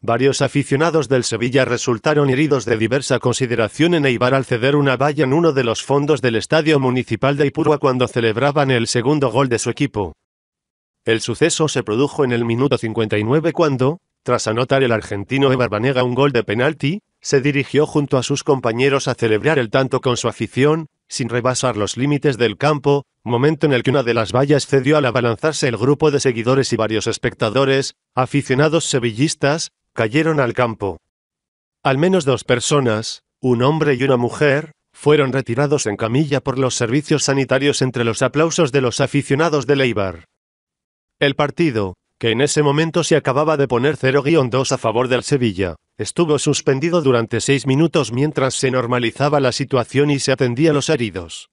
Varios aficionados del Sevilla resultaron heridos de diversa consideración en Eibar al ceder una valla en uno de los fondos del Estadio Municipal de Ipurua cuando celebraban el segundo gol de su equipo. El suceso se produjo en el minuto 59 cuando, tras anotar el argentino Eibar Banega un gol de penalti, se dirigió junto a sus compañeros a celebrar el tanto con su afición, sin rebasar los límites del campo, momento en el que una de las vallas cedió al abalanzarse el grupo de seguidores y varios espectadores, aficionados sevillistas, cayeron al campo. Al menos dos personas, un hombre y una mujer, fueron retirados en camilla por los servicios sanitarios entre los aplausos de los aficionados de Leibar. El partido, que en ese momento se acababa de poner 0-2 a favor del Sevilla, estuvo suspendido durante seis minutos mientras se normalizaba la situación y se atendía a los heridos.